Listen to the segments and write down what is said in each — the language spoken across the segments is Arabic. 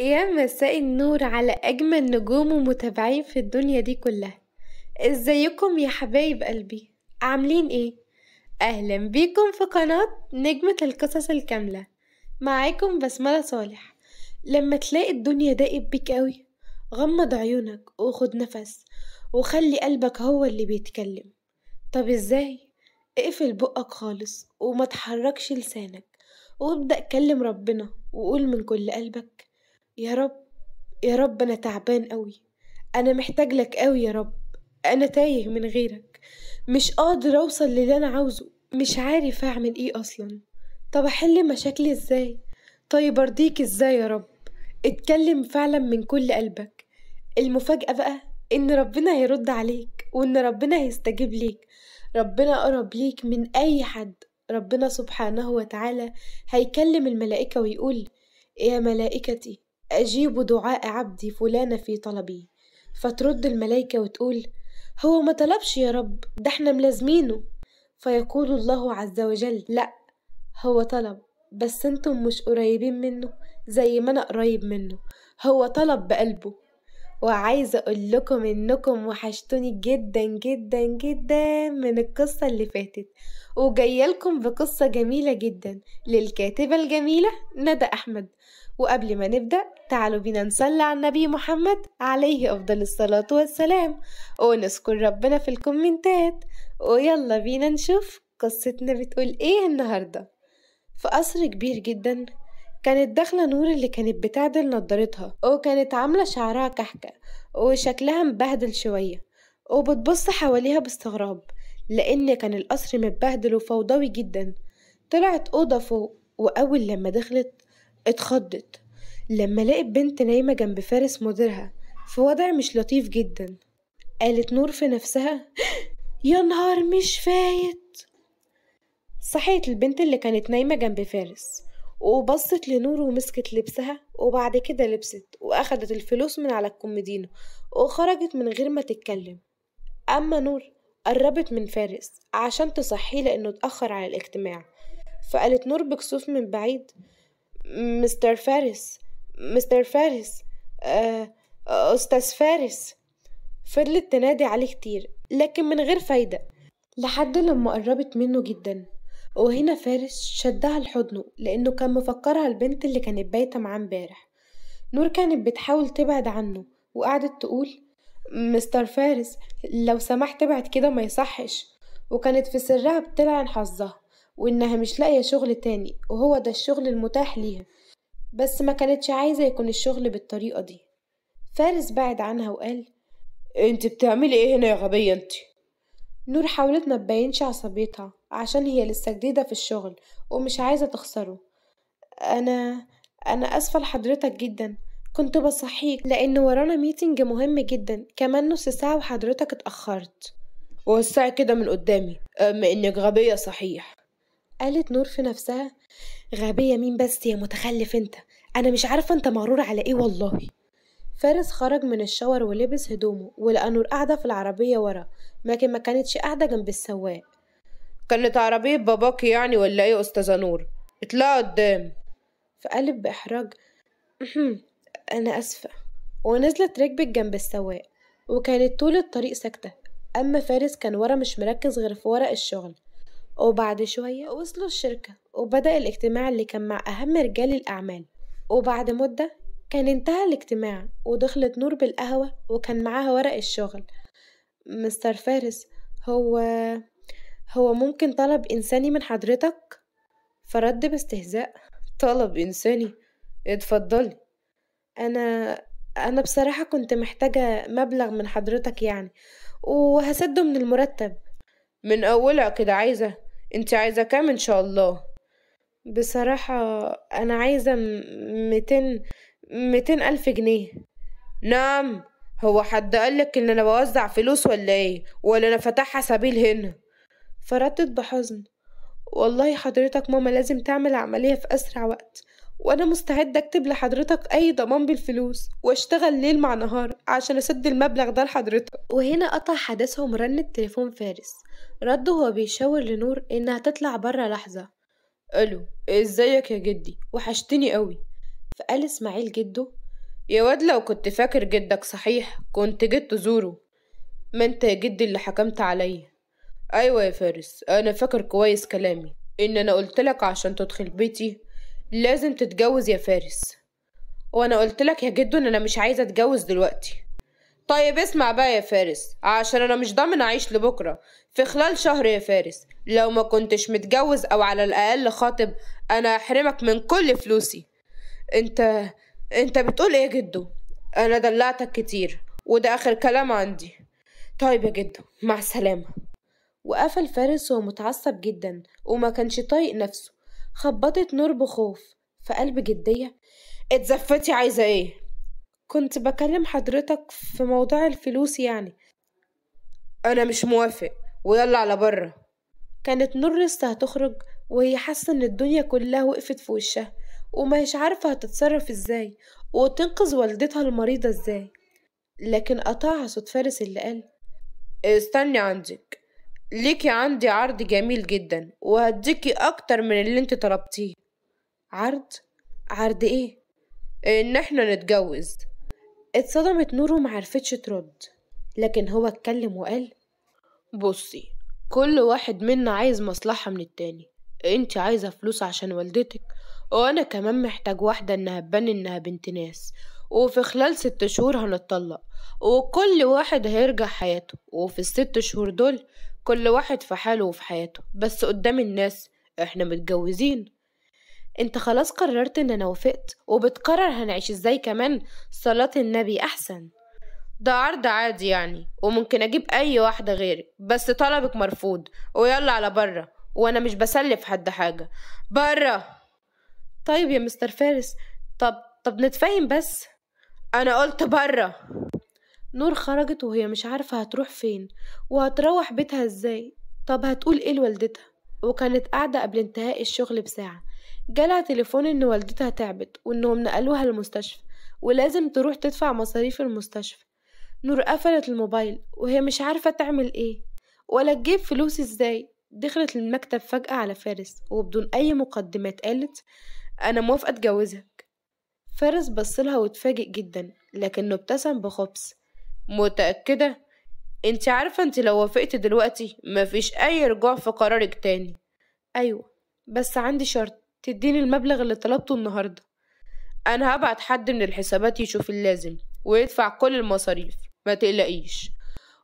يا مساء النور على أجمل نجوم ومتابعين في الدنيا دي كلها ازيكم يا حبايب قلبي عاملين ايه؟ أهلا بيكم في قناة نجمة القصص الكاملة معاكم بسملة صالح لما تلاقي الدنيا دائب بيك قوي غمض عيونك وخد نفس وخلي قلبك هو اللي بيتكلم طب ازاي؟ اقفل بقك خالص وما تحركش لسانك وابدأ كلم ربنا وقول من كل قلبك يا رب يا رب أنا تعبان قوي أنا محتاج لك قوي يا رب أنا تايه من غيرك مش قادر أوصل للي أنا عاوزه مش عارف أعمل إيه أصلا طب أحل مشاكلي إزاي طيب أرضيك إزاي يا رب اتكلم فعلا من كل قلبك المفاجأة بقى إن ربنا هيرد عليك وإن ربنا هيستجيب ليك ربنا أقرب ليك من أي حد ربنا سبحانه وتعالى هيكلم الملائكة ويقول يا ملائكتي أجيب دعاء عبدي فلانة في طلبي فترد الملائكة وتقول هو ما طلبش يا رب ده احنا ملازمينه فيقول الله عز وجل لأ هو طلب بس انتم مش قريبين منه زي ما انا قريب منه هو طلب بقلبه وعايزة اقول لكم انكم وحشتوني جدا جدا جدا من القصة اللي فاتت وجايلكم بقصة جميلة جدا للكاتبة الجميلة ندى احمد وقبل ما نبدأ تعالوا بينا نصلي على النبي محمد عليه أفضل الصلاة والسلام ونذكر ربنا في الكومنتات ويلا بينا نشوف قصتنا بتقول ايه النهاردة في قصر كبير جدا كانت داخلة نور اللي كانت بتعدل نضارتها وكانت عاملة شعرها كحكة وشكلها مبهدل شوية وبتبص حواليها باستغراب لأن كان القصر متبهدل وفوضوي جدا طلعت أوضة فوق وأول لما دخلت اتخضت لما لقت بنت نايمة جنب فارس مديرها في وضع مش لطيف جدا قالت نور في نفسها يا نهار مش فايت صحيت البنت اللي كانت نايمة جنب فارس وبصت لنور ومسكت لبسها وبعد كده لبست وأخدت الفلوس من على الكوميدينو وخرجت من غير ما تتكلم أما نور قربت من فارس عشان تصحيه لأنه اتأخر على الاجتماع فقالت نور بكسوف من بعيد مستر فارس مستر فارس آه أستاذ فارس فضلت تنادي عليه كتير لكن من غير فايدة لحد لما قربت منه جدا وهنا فارس شدها لحضنه لأنه كان مفكرها البنت اللي كانت بايتة معاه امبارح نور كانت بتحاول تبعد عنه وقعدت تقول مستر فارس لو سمحت ابعد كده ما يصحش وكانت في سرها بتلعن حظها وإنها مش لاقية شغل تاني وهو ده الشغل المتاح ليها بس ما كانتش عايزة يكون الشغل بالطريقة دي فارس بعد عنها وقال انت بتعملي ايه هنا يا غبية انت نور حاولت ما تبينش عصبيتها عشان هي لسه جديدة في الشغل ومش عايزة تخسره أنا أنا أسفة لحضرتك جدا كنت بصحيك لأن ورانا ميتنج مهم جدا كمان نص ساعة وحضرتك اتأخرت وسعي كده من قدامي اما إنك غبية صحيح قالت نور في نفسها غبية مين بس يا متخلف انت انا مش عارفة انت مغرور على ايه والله فارس خرج من الشاور ولبس هدومه ولقى نور قاعدة في العربية ورا لكن ما كانتش قاعدة جنب السواق كانت عربية باباكي يعني ولا ايه يا استاذة نور اطلع قدام فقالت بإحراج أمم، أنا أسفة ونزلت ركبت جنب السواق وكانت طول الطريق ساكتة أما فارس كان ورا مش مركز غير في ورق الشغل وبعد شوية وصلوا الشركة وبدأ الاجتماع اللي كان مع أهم رجال الأعمال وبعد مدة كان انتهى الاجتماع ودخلت نور بالقهوة وكان معاها ورق الشغل مستر فارس هو هو ممكن طلب إنساني من حضرتك؟ فرد باستهزاء طلب إنساني اتفضلي أنا أنا بصراحة كنت محتاجة مبلغ من حضرتك يعني وهسده من المرتب من أولها كده عايزة انت عايزة كام ان شاء الله بصراحة انا عايزة ميتين ميتين الف جنيه نعم هو حد قالك ان انا بوزع فلوس ولا ايه ولا انا فاتحة سبيل هنا فردت بحزن والله حضرتك ماما لازم تعمل عملية في اسرع وقت وأنا مستعد أكتب لحضرتك أي ضمان بالفلوس وأشتغل ليل مع نهار عشان أسد المبلغ ده لحضرتك وهنا قطع حدثهم رنة تليفون فارس رد وهو بيشاور لنور إنها تطلع بره لحظة ألو إزيك يا جدي وحشتني قوي فقال إسماعيل جده يا واد لو كنت فاكر جدك صحيح كنت جيت تزوره ما انت يا جدي اللي حكمت عليا أيوة يا فارس أنا فاكر كويس كلامي إن أنا قلتلك عشان تدخل بيتي لازم تتجوز يا فارس وانا قلت لك يا جدو ان انا مش عايزه اتجوز دلوقتي طيب اسمع بقى يا فارس عشان انا مش ضامن اعيش لبكره في خلال شهر يا فارس لو ما كنتش متجوز او على الاقل خاطب انا احرمك من كل فلوسي انت انت بتقول ايه يا جدو انا دلعتك كتير وده اخر كلام عندي طيب يا جدو مع السلامه وقفل فارس وهو متعصب جدا وما كانش طايق نفسه خبطت نور بخوف في قلب جدية اتزفتي عايزة ايه كنت بكلم حضرتك في موضوع الفلوس يعني انا مش موافق ويلا على بره كانت نور لسه هتخرج وهي حاسة ان الدنيا كلها وقفت في وشها ومش عارفة هتتصرف ازاي وتنقذ والدتها المريضة ازاي لكن قطعها صوت فارس اللي قال استني عندك ليكي عندي عرض جميل جدا وهديكي أكتر من اللي انت طلبتيه عرض؟ عرض ايه؟ ان احنا نتجوز اتصدمت نور ومعرفتش ترد لكن هو اتكلم وقال بصي كل واحد منا عايز مصلحة من التاني انت عايزة فلوس عشان والدتك وانا كمان محتاج واحدة انها تبان انها بنت ناس وفي خلال ست شهور هنتطلق وكل واحد هيرجع حياته وفي الست شهور دول كل واحد في حاله وفي حياته بس قدام الناس احنا متجوزين انت خلاص قررت ان انا وافقت وبتقرر هنعيش ازاي كمان صلاة النبي احسن ده عرض عادي يعني وممكن اجيب اي واحدة غيري بس طلبك مرفوض ويلا على برة وانا مش بسلف حد حاجة برة طيب يا مستر فارس طب طب نتفاهم بس انا قلت برة نور خرجت وهي مش عارفة هتروح فين وهتروح بيتها ازاي طب هتقول ايه لوالدتها وكانت قاعدة قبل انتهاء الشغل بساعة جالها تليفون ان والدتها تعبت وانهم نقلوها المستشفى ولازم تروح تدفع مصاريف المستشفى نور قفلت الموبايل وهي مش عارفة تعمل ايه ولا تجيب فلوس ازاي دخلت المكتب فجأة على فارس وبدون أي مقدمات قالت أنا موافقة أتجوزك فارس بصلها واتفاجئ جدا لكنه ابتسم بخبث متأكدة انت عارفة انت لو وافقت دلوقتي مفيش اي رجوع في قرارك تاني ايوه بس عندي شرط تديني المبلغ اللي طلبته النهاردة انا هبعت حد من الحسابات يشوف اللازم ويدفع كل المصاريف ما تقلقيش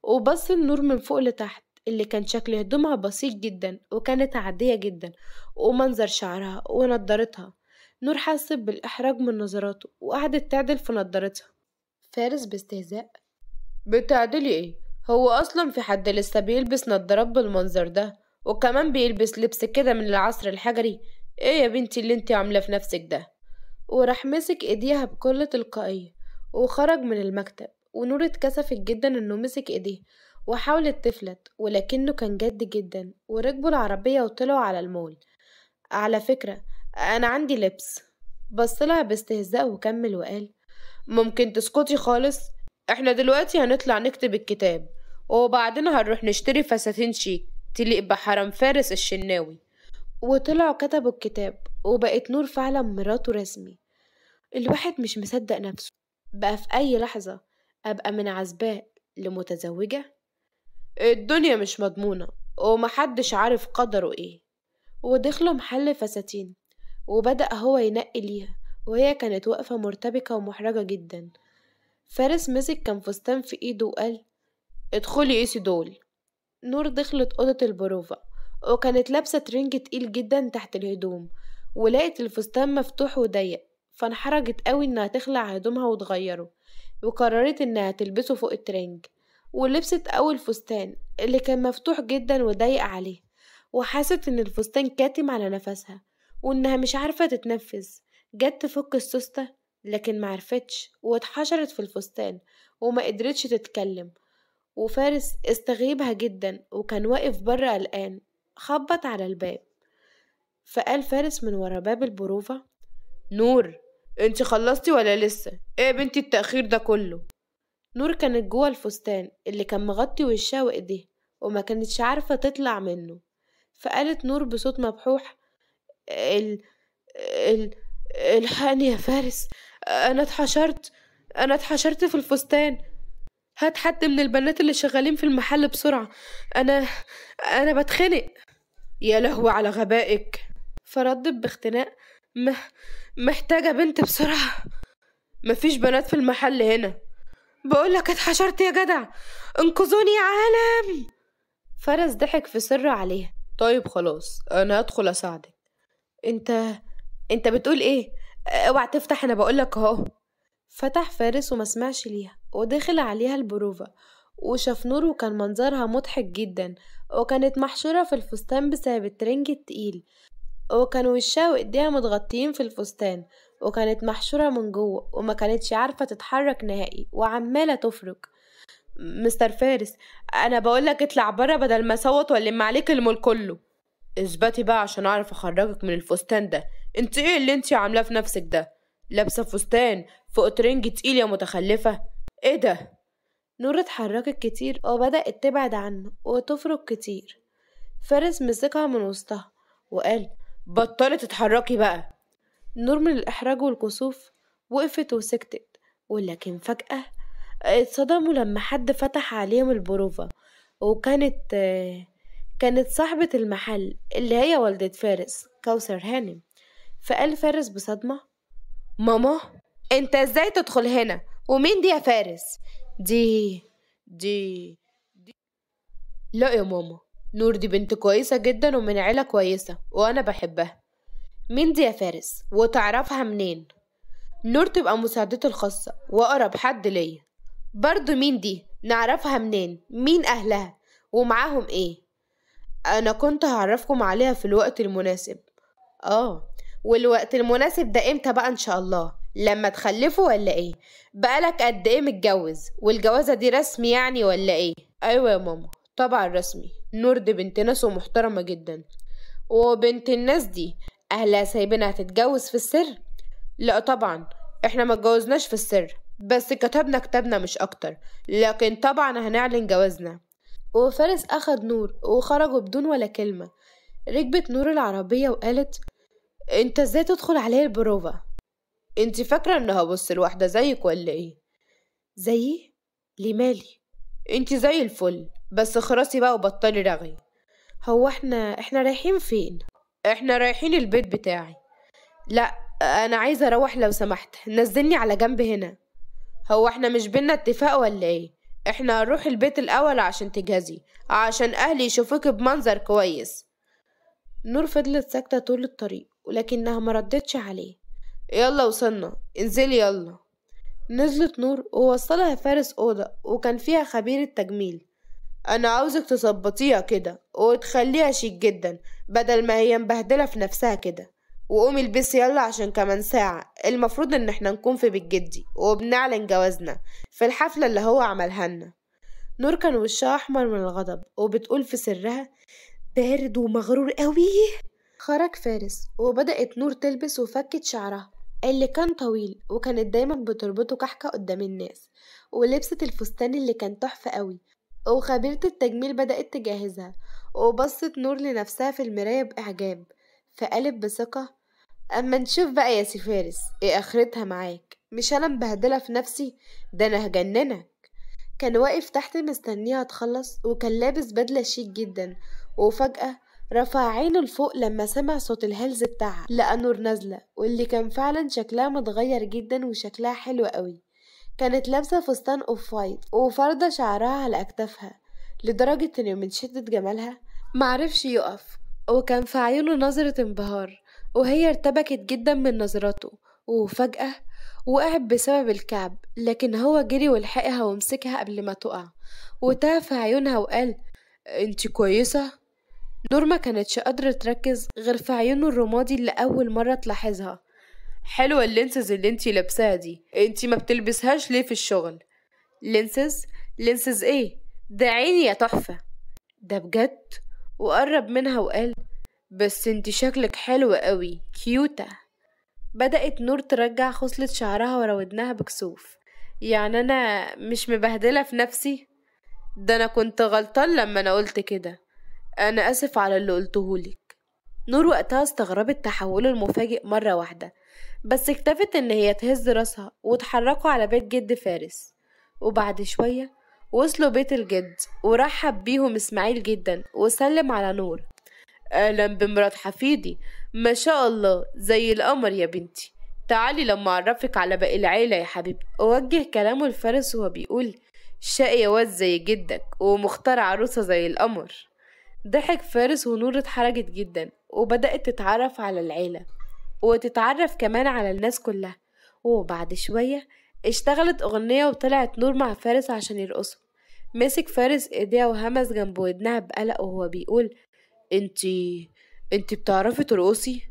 وبص النور من فوق لتحت اللي كان شكل هدومها بسيط جدا وكانت عادية جدا ومنظر شعرها ونضارتها نور حست بالإحراج من نظراته وقعدت تعدل في نضارتها فارس باستهزاء بتعدلي ايه هو اصلا في حد لسه بيلبس نضارات بالمنظر ده وكمان بيلبس لبس كده من العصر الحجري ايه يا بنتي اللي انتي عامله في نفسك ده وراح مسك ايديها بكل تلقائية وخرج من المكتب ونور اتكسفت جدا انه مسك ايديه وحاولت تفلت ولكنه كان جد جدا وركبوا العربية وطلعوا على المول على فكرة انا عندي لبس بصلها باستهزاء وكمل وقال ممكن تسكتي خالص احنا دلوقتي هنطلع نكتب الكتاب وبعدين هنروح نشتري فساتين شيك تليق بحرم فارس الشناوي وطلعوا كتبوا الكتاب وبقت نور فعلا مراته رسمي الواحد مش مصدق نفسه بقى في أي لحظة أبقى من عزباء لمتزوجة الدنيا مش مضمونة ومحدش عارف قدره ايه ودخلوا محل فساتين وبدأ هو ينقي ليها وهي كانت واقفة مرتبكة ومحرجة جدا فارس مسك كان فستان في ايده وقال ادخلي قيسي دول نور دخلت أوضة البروفا وكانت لابسة ترنج تقيل جدا تحت الهدوم ولقت الفستان مفتوح وضيق فانحرجت قوي انها تخلع هدومها وتغيره وقررت انها تلبسه فوق الترنج ولبست اول فستان اللي كان مفتوح جدا وضيق عليه وحست ان الفستان كاتم على نفسها وانها مش عارفة تتنفس جت تفك السوستة لكن معرفتش واتحشرت في الفستان وما قدرتش تتكلم وفارس استغيبها جدا وكان واقف بره قلقان خبط على الباب فقال فارس من ورا باب البروفة نور انت خلصتي ولا لسه ايه بنتي التأخير ده كله نور كانت جوه الفستان اللي كان مغطي وشها وايديها وما كانتش عارفة تطلع منه فقالت نور بصوت مبحوح ال... ال... الحقني يا فارس انا اتحشرت انا اتحشرت في الفستان هات حد من البنات اللي شغالين في المحل بسرعة أنا أنا بتخنق يا لهو على غبائك فردت باختناق م... محتاجة بنت بسرعة مفيش بنات في المحل هنا بقولك اتحشرت يا جدع انقذوني يا عالم فرس ضحك في سر عليها طيب خلاص أنا هدخل أساعدك انت انت بتقول ايه اوعى تفتح انا بقولك اهو فتح فارس وما سمعش ليها ودخل عليها البروفة وشاف نور وكان منظرها مضحك جدا وكانت محشورة في الفستان بسبب الترنج التقيل وكان وشها وايديها متغطيين في الفستان وكانت محشورة من جوه وما كانتش عارفة تتحرك نهائي وعمالة تفرك مستر فارس انا بقولك اطلع بره بدل ما صوت ولم عليك المول كله اثبتي بقى عشان اعرف اخرجك من الفستان ده انت ايه اللي انت عاملاه في نفسك ده لابسه فستان فوق ترنج تقيل يا متخلفه ايه ده نور اتحركت كتير وبدأت تبعد عنه وتفرك كتير فارس مسكها من وسطها وقال بطلت تتحركي بقى نور من الإحراج والكسوف وقفت وسكتت ولكن فجأة اتصدموا لما حد فتح عليهم البروفة وكانت كانت صاحبة المحل اللي هي والدة فارس كوثر هانم فقال فارس بصدمة ماما انت ازاي تدخل هنا ومين دي يا فارس دي دي دي لا يا ماما نور دي بنت كويسة جدا ومن عيلة كويسة وأنا بحبها مين دي يا فارس وتعرفها منين نور تبقى مساعدتي الخاصة وأقرب حد ليا برضو مين دي نعرفها منين مين أهلها ومعاهم إيه أنا كنت هعرفكم عليها في الوقت المناسب آه والوقت المناسب ده امتى بقى ان شاء الله لما تخلفوا ولا ايه بقالك قد ايه متجوز والجوازه دي رسمي يعني ولا ايه ايوه يا ماما طبعا رسمي نور دي بنت ناس ومحترمه جدا وبنت الناس دي اهلها سايبينها تتجوز في السر لا طبعا احنا ما اتجوزناش في السر بس كتبنا كتابنا مش اكتر لكن طبعا هنعلن جوازنا وفارس اخد نور وخرجوا بدون ولا كلمه ركبت نور العربيه وقالت انت ازاي تدخل عليه البروفا انت فاكرة انها هبص لواحدة زيك ولا ايه زيي ليه مالي انت زي الفل بس خراسي بقى وبطلي رغي هو احنا احنا رايحين فين احنا رايحين البيت بتاعي لا انا عايزة اروح لو سمحت نزلني على جنب هنا هو احنا مش بينا اتفاق ولا ايه احنا هنروح البيت الاول عشان تجهزي عشان اهلي يشوفوك بمنظر كويس نور فضلت ساكتة طول الطريق ولكنها مردتش عليه يلا وصلنا انزلي يلا نزلت نور ووصلها فارس أوضة وكان فيها خبير التجميل أنا عاوزك تظبطيها كده وتخليها شيك جدا بدل ما هي مبهدلة في نفسها كده وقومي البسي يلا عشان كمان ساعة المفروض إن احنا نكون في بيت جدي وبنعلن جوازنا في الحفلة اللي هو عملها لنا نور كان وشها أحمر من الغضب وبتقول في سرها بارد ومغرور قوي خرج فارس وبدأت نور تلبس وفكت شعرها اللي كان طويل وكانت دايما بتربطه كحكة قدام الناس ولبست الفستان اللي كان تحفة قوي وخبيرة التجميل بدأت تجهزها وبصت نور لنفسها في المراية بإعجاب فقالت بثقة أما نشوف بقى يا سي فارس إيه آخرتها معاك مش أنا مبهدلة في نفسي ده أنا هجننك كان واقف تحت مستنيها تخلص وكان لابس بدلة شيك جدا وفجأة رفع عينه لفوق لما سمع صوت الهلز بتاعها لقى نور نازلة واللي كان فعلا شكلها متغير جدا وشكلها حلو قوي كانت لابسة فستان اوف وايت وفرضة شعرها على أكتافها لدرجة إنه من شدة جمالها معرفش يقف وكان في عيونه نظرة انبهار وهي ارتبكت جدا من نظراته وفجأة وقعت بسبب الكعب لكن هو جري ولحقها ومسكها قبل ما تقع وتاه في عيونها وقال انت كويسة؟ نور ما كانتش قادرة تركز غير في عيونه الرمادي اللي أول مرة تلاحظها حلوة اللينسز اللي انتي لابساها دي انتي ما بتلبسهاش ليه في الشغل لينسز لينسز ايه ده عيني يا تحفة ده بجد وقرب منها وقال بس انتي شكلك حلو قوي كيوتة بدأت نور ترجع خصلة شعرها ورا ودنها بكسوف يعني انا مش مبهدلة في نفسي ده انا كنت غلطان لما انا قلت كده أنا آسف على اللي لك نور وقتها استغربت تحوله المفاجئ مرة واحدة بس اكتفت إن هي تهز راسها وتحركوا على بيت جد فارس وبعد شوية وصلوا بيت الجد ورحب بيهم إسماعيل جدا وسلم على نور أهلا بمرات حفيدي ما شاء الله زي القمر يا بنتي تعالي لما أعرفك على باقي العيلة يا حبيبي أوجه كلامه لفارس وهو بيقول شقي واد زي جدك ومختار عروسة زي القمر ضحك فارس ونور اتحرجت جدا وبدأت تتعرف على العيلة وتتعرف كمان على الناس كلها وبعد شوية اشتغلت أغنية وطلعت نور مع فارس عشان يرقصوا مسك فارس ايديها وهمس جنب ودنها بقلق وهو بيقول انتي انتي بتعرفي ترقصي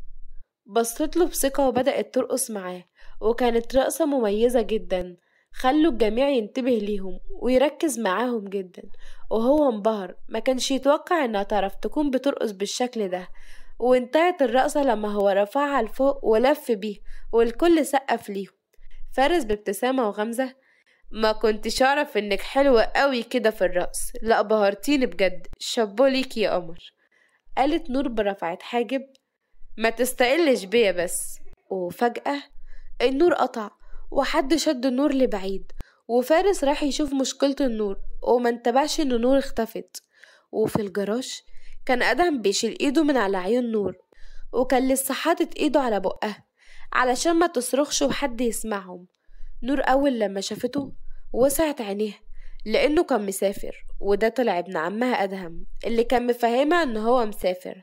بصيت له بثقة وبدأت ترقص معاه وكانت رقصة مميزة جدا خلوا الجميع ينتبه ليهم ويركز معاهم جدا وهو انبهر ما كانش يتوقع انها تعرف تكون بترقص بالشكل ده وانتهت الرقصة لما هو رفعها لفوق ولف بيه والكل سقف ليه فارس بابتسامة وغمزة ما كنتش اعرف انك حلوة قوي كده في الرقص لا بهرتيني بجد شابو ليك يا قمر قالت نور برفعت حاجب ما تستقلش بيا بس وفجأة النور قطع وحد شد النور لبعيد وفارس راح يشوف مشكلة النور وما انتبهش ان نور اختفت وفي الجراج كان ادهم بيشيل ايده من على عيون نور وكان لسه حاطط ايده على بقها علشان ما تصرخش وحد يسمعهم نور اول لما شافته وسعت عينيها لانه كان مسافر وده طلع ابن عمها ادهم اللي كان مفهمها ان هو مسافر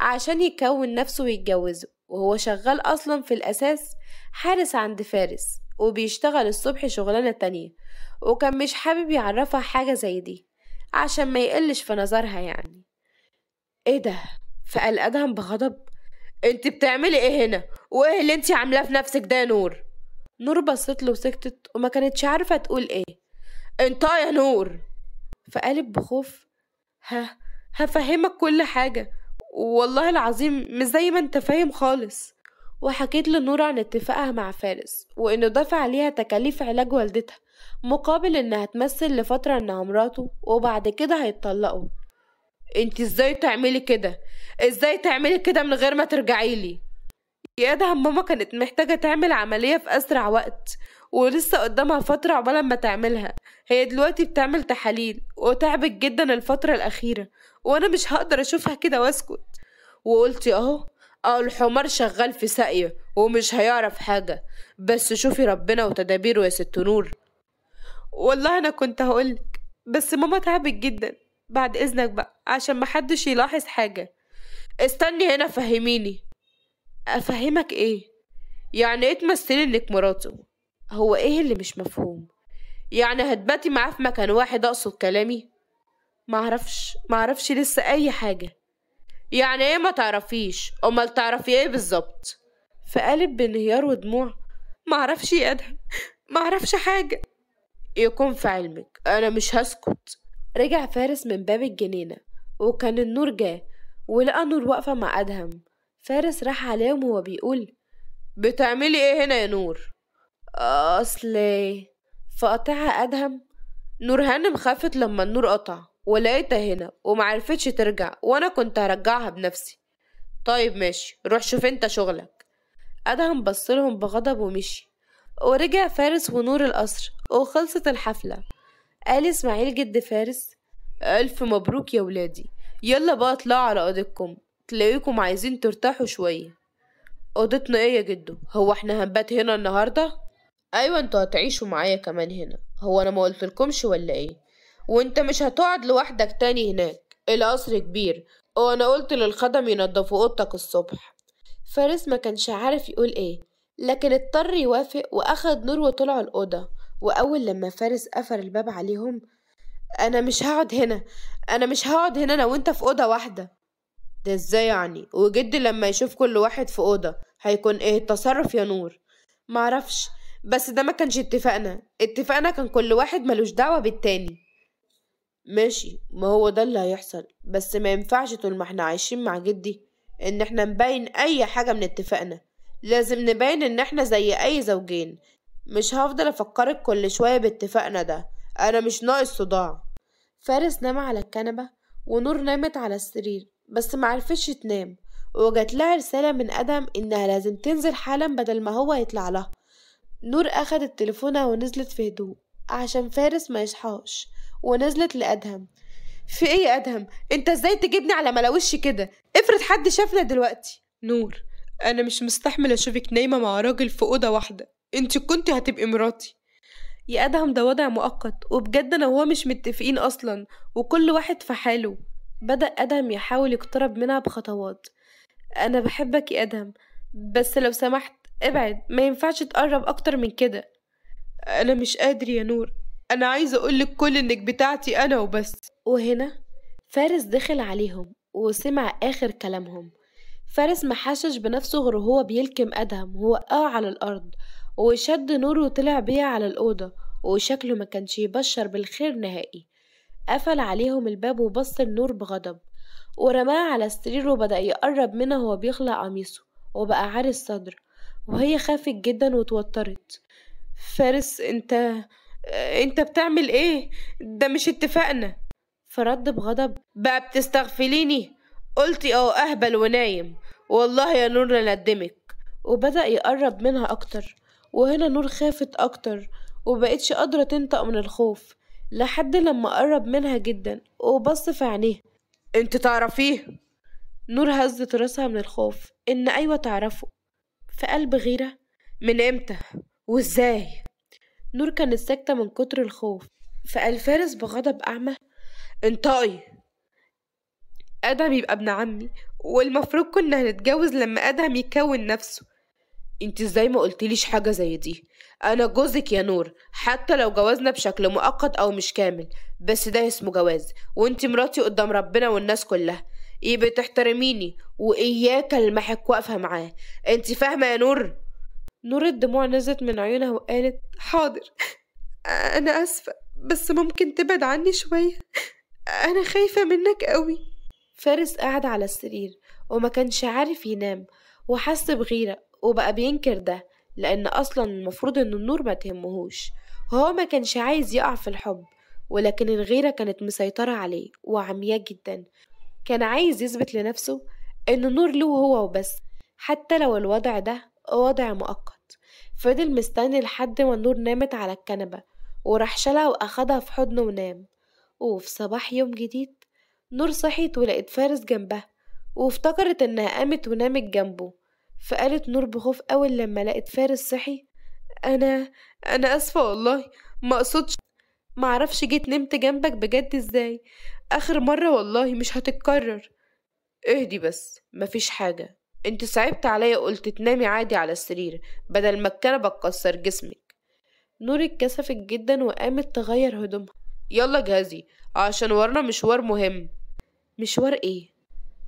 عشان يكون نفسه ويتجوزه وهو شغال أصلا في الأساس حارس عند فارس وبيشتغل الصبح شغلانة تانية وكان مش حابب يعرفها حاجة زي دي عشان ما يقلش في نظرها يعني ايه ده فقال أدهم بغضب انت بتعملي ايه هنا وايه اللي انت عاملاه في نفسك ده يا نور نور بصت له وسكتت وما كانتش عارفة تقول ايه انت يا نور فقالت بخوف ها هفهمك كل حاجة والله العظيم مش زي ما انت فاهم خالص وحكيت لنور عن اتفاقها مع فارس وانه دفع عليها تكاليف علاج والدتها مقابل انها تمثل لفترة انها مراته وبعد كده هيتطلقوا انت ازاي تعملي كده ازاي تعملي كده من غير ما ترجعيلي يا ده ماما كانت محتاجة تعمل عملية في اسرع وقت ولسه قدامها فترة عقبال ما تعملها هي دلوقتي بتعمل تحاليل وتعبت جدا الفترة الأخيرة وأنا مش هقدر أشوفها كده وأسكت وقلت أهو أه الحمار شغال في ساقية ومش هيعرف حاجة بس شوفي ربنا وتدابيره يا ست نور والله أنا كنت هقولك بس ماما تعبت جدا بعد إذنك بقى عشان محدش يلاحظ حاجة استني هنا فهميني أفهمك إيه؟ يعني إيه تمثلي إنك مراته هو ايه اللي مش مفهوم يعني هتباتي معاه في مكان واحد اقصد كلامي معرفش معرفش لسه اي حاجة يعني ايه ما تعرفيش امال تعرفي ايه بالظبط فقالت بانهيار ودموع معرفش يا ادهم معرفش حاجة يكون في علمك انا مش هسكت رجع فارس من باب الجنينة وكان النور جاه ولقى نور واقفة مع أدهم فارس راح عليهم وهو بيقول بتعملي ايه هنا يا نور أصل فقطعها أدهم نور هانم خافت لما النور قطع ولقيتها هنا ومعرفتش ترجع وأنا كنت هرجعها بنفسي طيب ماشي روح شوف انت شغلك أدهم بصلهم بغضب ومشي ورجع فارس ونور القصر وخلصت الحفلة قال إسماعيل جد فارس ألف مبروك يا ولادي يلا بقى اطلعوا على أوضتكم تلاقيكم عايزين ترتاحوا شوية أوضتنا إيه يا جدو هو احنا هنبات هنا النهاردة؟ ايوه انتوا هتعيشوا معايا كمان هنا هو انا ما قلتلكمش ولا ايه وانت مش هتقعد لوحدك تاني هناك القصر كبير وانا قلت للخدم ينضفوا اوضتك الصبح فارس ما كانش عارف يقول ايه لكن اضطر يوافق واخد نور وطلعوا الاوضه واول لما فارس قفل الباب عليهم انا مش هقعد هنا انا مش هقعد هنا انا وانت في اوضه واحده ده ازاي يعني وجد لما يشوف كل واحد في اوضه هيكون ايه التصرف يا نور معرفش بس ده ما كانش اتفاقنا اتفاقنا كان كل واحد ملوش دعوة بالتاني ماشي ما هو ده اللي هيحصل بس ما ينفعش طول ما احنا عايشين مع جدي ان احنا نبين اي حاجة من اتفاقنا لازم نبين ان احنا زي اي زوجين مش هفضل افكرك كل شوية باتفاقنا ده انا مش ناقص صداع فارس نام على الكنبة ونور نامت على السرير بس معرفتش تنام وجت لها رسالة من أدم إنها لازم تنزل حالا بدل ما هو يطلع لها نور أخدت تليفونها ونزلت في هدوء عشان فارس ما يشحاش ونزلت لأدهم في ايه يا ادهم انت ازاي تجيبني على ملاوش كده افرض حد شافنا دلوقتي نور انا مش مستحمل اشوفك نايمه مع راجل في اوضه واحده انت كنت هتبقي مراتي يا ادهم ده وضع مؤقت وبجد انا وهو مش متفقين اصلا وكل واحد في حاله بدا ادهم يحاول يقترب منها بخطوات انا بحبك يا ادهم بس لو سمحت ابعد ما ينفعش تقرب اكتر من كده انا مش قادر يا نور انا عايزه اقولك كل انك بتاعتي انا وبس وهنا فارس دخل عليهم وسمع اخر كلامهم فارس محشش بنفسه غير وهو بيلكم ادهم ووقعه على الارض وشد نور وطلع بيها على الاوضه وشكله ما كانش يبشر بالخير نهائي قفل عليهم الباب وبص النور بغضب ورماه على السرير وبدأ يقرب منه وهو بيخلع قميصه وبقى عاري الصدر وهي خافت جدا وتوترت فارس انت انت بتعمل ايه ده مش اتفقنا فرد بغضب بقى بتستغفليني قلتي اه اهبل ونايم والله يا نور ندمك وبدأ يقرب منها أكتر وهنا نور خافت أكتر وبقتش قادرة تنطق من الخوف لحد لما قرب منها جدا وبص في عينيه انت تعرفيه نور هزت راسها من الخوف ان ايوه تعرفه في قلب غيرة من امتى وازاي نور كانت ساكتة من كتر الخوف فقال فارس بغضب أعمى انطقي أدهم يبقى ابن عمي والمفروض كنا هنتجوز لما أدهم يكون نفسه انت ازاي ما قلتليش حاجة زي دي انا جوزك يا نور حتى لو جوازنا بشكل مؤقت او مش كامل بس ده اسمه جواز وانت مراتي قدام ربنا والناس كلها يبقى إيه تحترميني واياك المحك واقفه معاه انت فاهمه يا نور نور الدموع نزلت من عيونها وقالت حاضر انا اسفه بس ممكن تبعد عني شويه انا خايفه منك قوي فارس قعد على السرير وما كانش عارف ينام وحس بغيره وبقى بينكر ده لان اصلا المفروض ان النور ما تهمهوش هو ما كانش عايز يقع في الحب ولكن الغيره كانت مسيطره عليه وعمياء جدا كان عايز يثبت لنفسه إن نور له هو وبس حتى لو الوضع ده وضع مؤقت فضل مستني لحد ما النور نامت على الكنبة وراح شالها وأخدها في حضنه ونام وفي صباح يوم جديد نور صحيت ولقيت فارس جنبها وافتكرت إنها قامت ونامت جنبه فقالت نور بخوف أول لما لقت فارس صحي أنا أنا آسفة والله ما أقصدش معرفش جيت نمت جنبك بجد ازاي آخر مرة والله مش هتتكرر اهدي بس مفيش حاجة انت صعبت عليا قلت تنامي عادي على السرير بدل ما الكنبة تكسر جسمك نور اتكسفت جدا وقامت تغير هدومها يلا جهزي عشان ورنا مشوار مهم مشوار ايه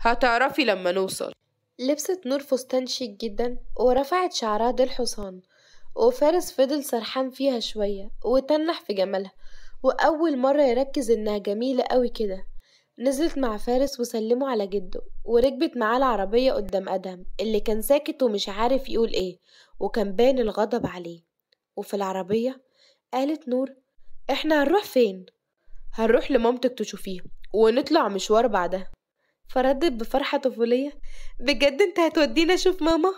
هتعرفي لما نوصل لبست نور فستان شيك جدا ورفعت شعرها دي الحصان وفارس فضل سرحان فيها شوية وتنح في جمالها وأول مرة يركز إنها جميلة أوي كده نزلت مع فارس وسلموا على جده وركبت معاه العربية قدام أدهم اللي كان ساكت ومش عارف يقول إيه وكان باين الغضب عليه وفي العربية قالت نور إحنا هنروح فين؟ هنروح لمامتك تشوفيها ونطلع مشوار بعدها فردت بفرحة طفولية بجد انت هتودينا اشوف ماما؟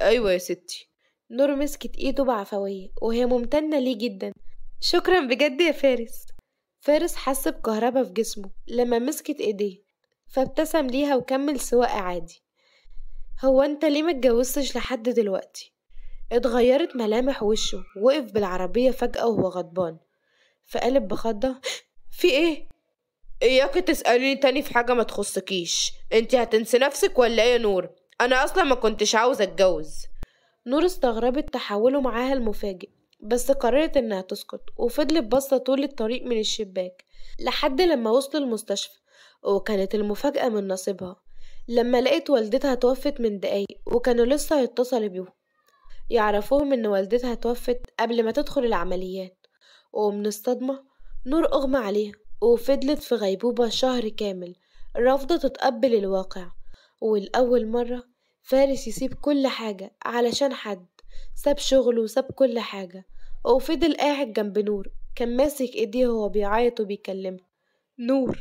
ايوه يا ستي نور مسكت ايده بعفوية وهي ممتنة ليه جدا شكرا بجد يا فارس فارس حس بكهربا في جسمه لما مسكت ايديه فابتسم ليها وكمل سواقة عادي هو انت ليه متجوزتش لحد دلوقتي اتغيرت ملامح وشه وقف بالعربية فجأة وهو غضبان فقالب بخضة في ايه اياكي تسأليني تاني في حاجة ما تخصكيش انت هتنسي نفسك ولا ايه يا نور انا اصلا ما كنتش عاوز اتجوز نور استغربت تحوله معاها المفاجئ بس قررت انها تسكت وفضلت باصه طول الطريق من الشباك لحد لما وصلوا المستشفى وكانت المفاجأة من نصيبها لما لقيت والدتها توفت من دقايق وكانوا لسه هيتصلوا بيهم يعرفوهم ان والدتها توفت قبل ما تدخل العمليات ومن الصدمة نور أغمى عليها وفضلت في غيبوبة شهر كامل رافضة تتقبل الواقع والأول مرة فارس يسيب كل حاجة علشان حد ساب شغله وساب كل حاجة وفضل قاعد جنب نور كان ماسك ايديه وهو بيعيط وبيكلمها نور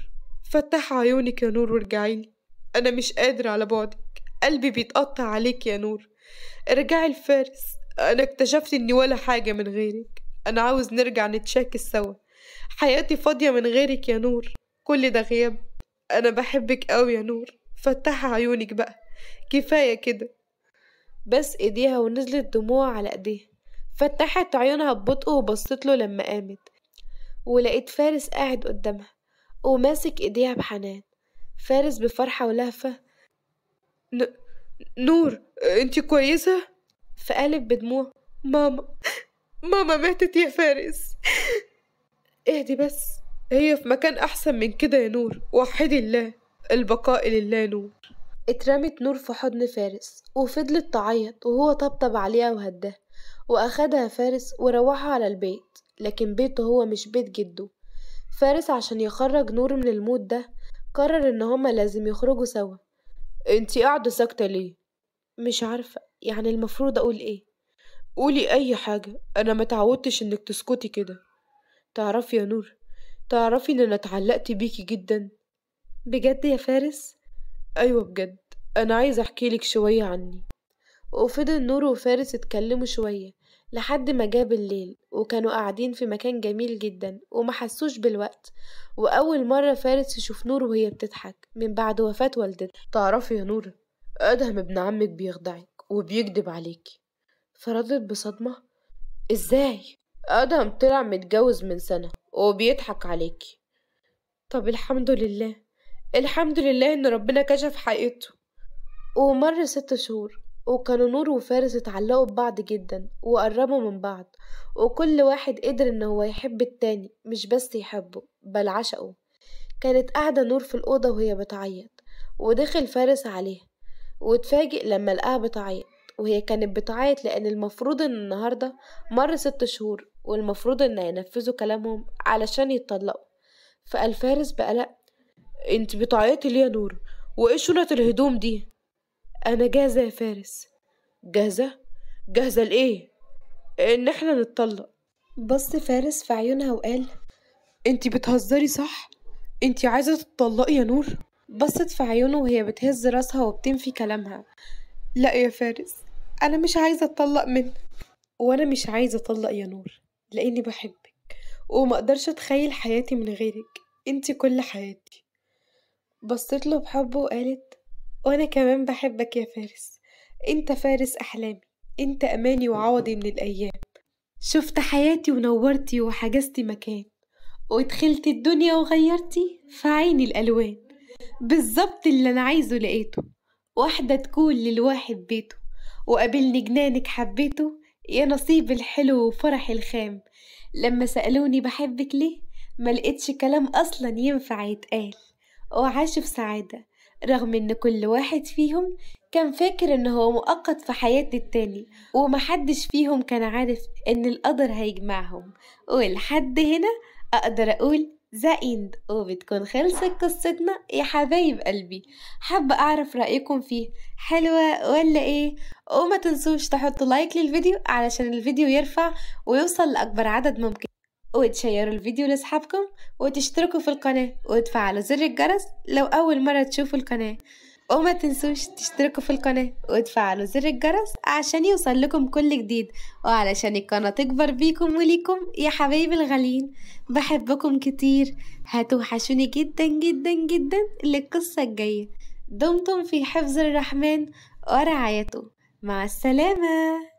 فتح عيونك يا نور وارجعيلي انا مش قادر على بعدك قلبي بيتقطع عليك يا نور ارجعي الفارس انا اكتشفت اني ولا حاجة من غيرك انا عاوز نرجع نتشاكس سوا حياتي فاضية من غيرك يا نور كل ده غياب انا بحبك قوي يا نور فتحي عيونك بقى كفاية كده بس ايديها ونزلت دموع على ايديها فتحت عيونها ببطء وبصت له لما قامت ولقيت فارس قاعد قدامها وماسك ايديها بحنان فارس بفرحة ولهفة ن... نور انتي كويسة؟ فقالت بدموع ماما ماما ماتت يا فارس اهدي بس هي في مكان أحسن من كده يا نور وحدي الله البقاء لله نور اترمت نور في حضن فارس وفضلت تعيط وهو طبطب عليها وهداها وأخدها فارس وروحها على البيت لكن بيته هو مش بيت جده فارس عشان يخرج نور من الموت ده قرر ان هما لازم يخرجوا سوا انتي قاعدة ساكتة ليه؟ مش عارفة يعني المفروض اقول ايه قولي اي حاجة انا متعودتش انك تسكتي كده تعرفي يا نور تعرفي ان انا اتعلقت بيكي جدا بجد يا فارس أيوة بجد أنا عايزة أحكيلك شوية عني وفضل نور وفارس اتكلموا شوية لحد ما جاب الليل وكانوا قاعدين في مكان جميل جدا ومحسوش بالوقت وأول مرة فارس يشوف نور وهي بتضحك من بعد وفاة والدتها تعرفي يا نور أدهم ابن عمك بيخدعك وبيكدب عليكي فردت بصدمة ازاي أدهم طلع متجوز من سنة وبيضحك عليكي طب الحمد لله الحمد لله إن ربنا كشف حقيقته ومر ست شهور وكانوا نور وفارس اتعلقوا ببعض جدا وقربوا من بعض وكل واحد قدر ان هو يحب التاني مش بس يحبه بل عشقه كانت قاعدة نور في الأوضة وهي بتعيط ودخل فارس عليها واتفاجئ لما لقاها بتعيط وهي كانت بتعيط لأن المفروض إن النهاردة مر ست شهور والمفروض إن ينفذوا كلامهم علشان يتطلقوا فقال فارس بقلق انت ليه يا نور وايه شنط الهدوم دي انا جاهزه يا فارس جاهزه جاهزه لايه ان احنا نتطلق بص فارس في عيونها وقال انت بتهزري صح انت عايزه تتطلقي يا نور بصت في عيونه وهي بتهز راسها وبتنفي كلامها لا يا فارس انا مش عايزه اتطلق منك وانا مش عايزه اطلق يا نور لاني بحبك ومقدرش اتخيل حياتي من غيرك انت كل حياتي بصيت له بحب وقالت وأنا كمان بحبك يا فارس أنت فارس أحلامي أنت أماني وعوضي من الأيام شفت حياتي ونورتي وحجزتي مكان ودخلت الدنيا وغيرتي في عيني الألوان بالظبط اللي أنا عايزه لقيته واحدة تكون للواحد بيته وقابلني جنانك حبيته يا نصيب الحلو وفرح الخام لما سألوني بحبك ليه ملقتش كلام أصلا ينفع يتقال وعاشوا بسعادة رغم إن كل واحد فيهم كان فاكر إن هو مؤقت في حياة التاني ومحدش فيهم كان عارف إن القدر هيجمعهم ولحد هنا أقدر أقول زائند وبتكون خلصت قصتنا يا حبايب قلبي حابة أعرف رأيكم فيه حلوة ولا إيه وما تنسوش تحطوا لايك للفيديو علشان الفيديو يرفع ويوصل لأكبر عدد ممكن وتشيروا الفيديو لأصحابكم وتشتركوا في القناة وتفعلوا زر الجرس لو أول مرة تشوفوا القناة وما تنسوش تشتركوا في القناة وتفعلوا زر الجرس عشان يوصل لكم كل جديد وعلشان القناة تكبر بيكم وليكم يا حبايبي الغاليين بحبكم كتير هتوحشوني جدا جدا جدا للقصة الجاية دمتم في حفظ الرحمن ورعايته مع السلامة